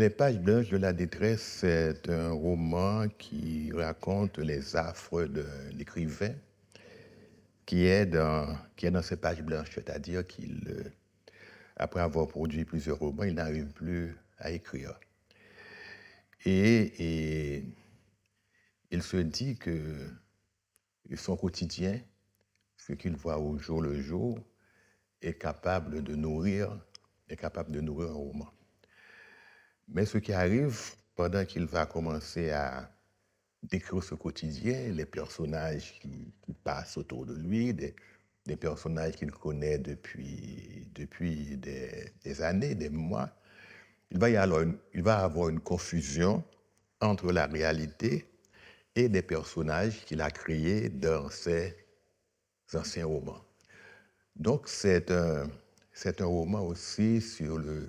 Les pages blanches de la détresse, c'est un roman qui raconte les affres de l'écrivain qui est dans, qui est dans ces pages blanches, c'est-à-dire qu'il, euh, après avoir produit plusieurs romans, il n'arrive plus à écrire. Et, et, il se dit que son quotidien, ce qu'il voit au jour le jour, est capable de nourrir, est capable de nourrir un roman. Mais ce qui arrive, pendant qu'il va commencer à décrire ce quotidien, les personnages qui, passent autour de lui, des, personnages qu'il connaît depuis, depuis des, années, des mois, il va, y avoir une, il va avoir une confusion entre la réalité et des personnages qu'il a créés dans ses anciens romans. Donc c'est un, un roman aussi sur le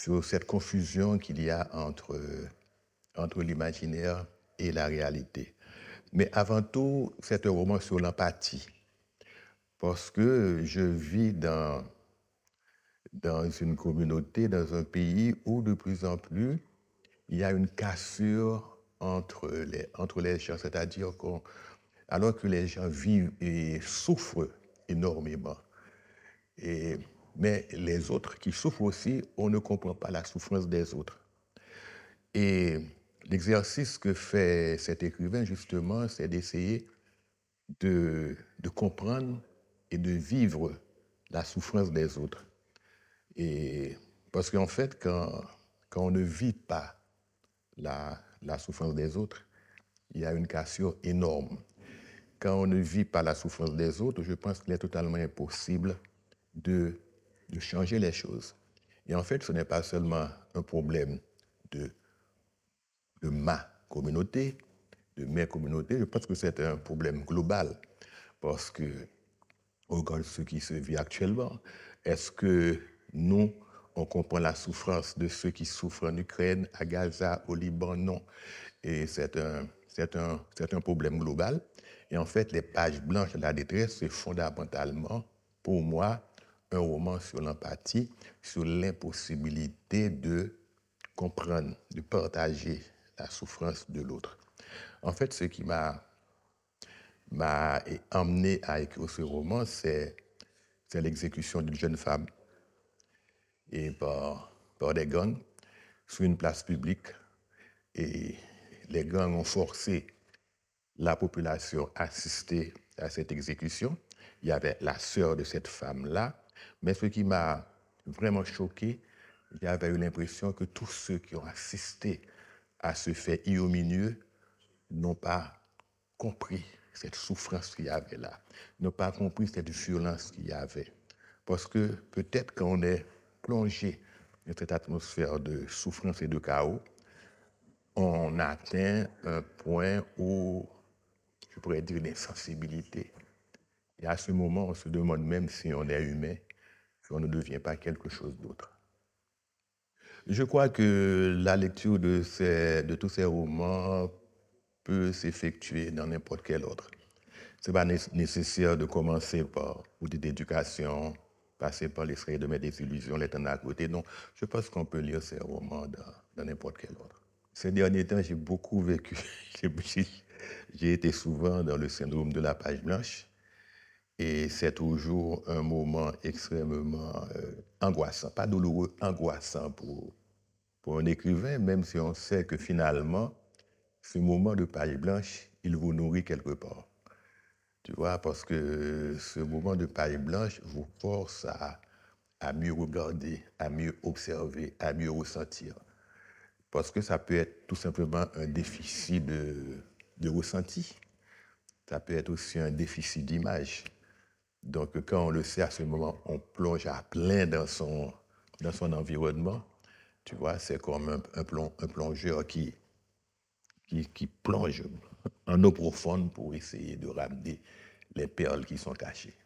sur cette confusion qu'il y a entre, entre l'imaginaire et la réalité. Mais avant tout, c'est un roman sur l'empathie, parce que je vis dans, dans une communauté, dans un pays où de plus en plus, il y a une cassure entre les, entre les gens, c'est-à-dire qu'on, alors que les gens vivent et souffrent énormément. Et mais les autres qui souffrent aussi, on ne comprend pas la souffrance des autres. Et l'exercice que fait cet écrivain, justement, c'est d'essayer de, de, comprendre et de vivre la souffrance des autres. Et parce qu'en fait, quand, quand, on ne vit pas la, la souffrance des autres, il y a une cassure énorme. Quand on ne vit pas la souffrance des autres, je pense qu'il est totalement impossible de de changer les choses. Et en fait, ce n'est pas seulement un problème de, de ma communauté, de mes communautés. Je pense que c'est un problème global parce que regard regarde ce qui se vit actuellement. Est-ce que nous, on comprend la souffrance de ceux qui souffrent en Ukraine, à Gaza, au Liban Non. Et c'est un, c'est un, c'est un problème global. Et en fait, les pages blanches de la détresse, c'est fondamentalement, pour moi, un roman sur l'empathie, sur l'impossibilité de comprendre, de partager la souffrance de l'autre. En fait, ce qui m'a m'a emmené à écrire ce roman, c'est l'exécution d'une jeune femme et par, par des gangs sur une place publique. Et les gangs ont forcé la population à assister à cette exécution. Il y avait la sœur de cette femme-là mais ce qui m'a vraiment choqué, j'avais eu l'impression que tous ceux qui ont assisté à ce fait iomineux n'ont pas compris cette souffrance qu'il y avait là, n'ont pas compris cette violence qu'il y avait. Parce que peut-être quand on est plongé dans cette atmosphère de souffrance et de chaos, on atteint un point où, je pourrais dire, l'insensibilité. Et à ce moment, on se demande même si on est humain on ne devient pas quelque chose d'autre. Je crois que la lecture de, ces, de tous ces romans peut s'effectuer dans n'importe quel ordre. Ce n'est pas nécessaire de commencer par ou d'éducation, passer par l'esprit de mes désillusions, les à côté. Donc, je pense qu'on peut lire ces romans dans n'importe quel ordre. Ces derniers temps, j'ai beaucoup vécu. j'ai été souvent dans le syndrome de la page blanche. Et c'est toujours un moment extrêmement euh, angoissant, pas douloureux, angoissant pour, pour un écrivain, même si on sait que finalement, ce moment de paille blanche, il vous nourrit quelque part. Tu vois, parce que ce moment de paille blanche vous force à, mieux regarder, à mieux observer, à mieux ressentir. Parce que ça peut être tout simplement un déficit de ressenti. Ça peut être aussi un déficit d'image. Donc, quand on le sait, à ce moment, on plonge à plein dans son, environnement. Tu vois, c'est comme un, plongeur qui, plonge en eau profonde pour essayer de ramener les perles qui sont cachées.